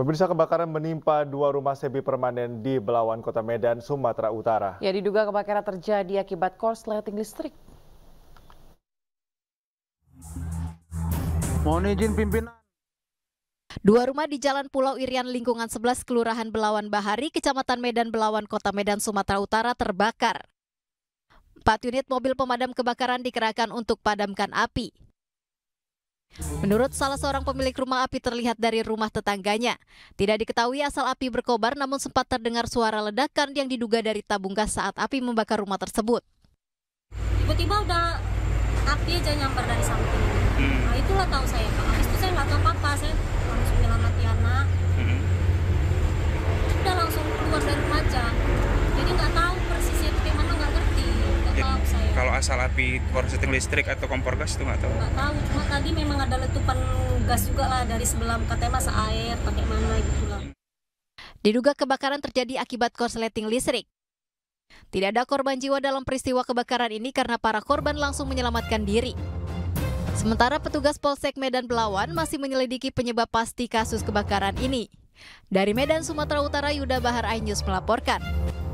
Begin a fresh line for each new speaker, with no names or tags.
Pemirsa kebakaran menimpa dua rumah semi permanen di Belawan, Kota Medan, Sumatera Utara. Ya, diduga kebakaran terjadi akibat korsleting listrik. Mohon izin pimpinan. Dua rumah di Jalan Pulau Irian lingkungan 11 Kelurahan Belawan Bahari, Kecamatan Medan Belawan, Kota Medan, Sumatera Utara terbakar. Empat unit mobil pemadam kebakaran dikerahkan untuk padamkan api. Menurut salah seorang pemilik rumah api terlihat dari rumah tetangganya. Tidak diketahui asal api berkobar namun sempat terdengar suara ledakan yang diduga dari tabung gas saat api membakar rumah tersebut. Tiba-tiba udah api aja nyamper dari samping. Hmm. Nah itulah tahu saya Pak. Habis itu saya nggak tahu apa-apa. Saya kalau asal api korsleting listrik atau kompor gas itu nggak tahu nggak tahu cuma tadi memang ada letupan gas juga lah dari sebelah katanya masa air pakai mana gitu lah diduga kebakaran terjadi akibat korsleting listrik tidak ada korban jiwa dalam peristiwa kebakaran ini karena para korban langsung menyelamatkan diri. Sementara petugas Polsek Medan Belawan masih menyelidiki penyebab pasti kasus kebakaran ini. Dari Medan, Sumatera Utara, Yuda Bahar Ainyus melaporkan.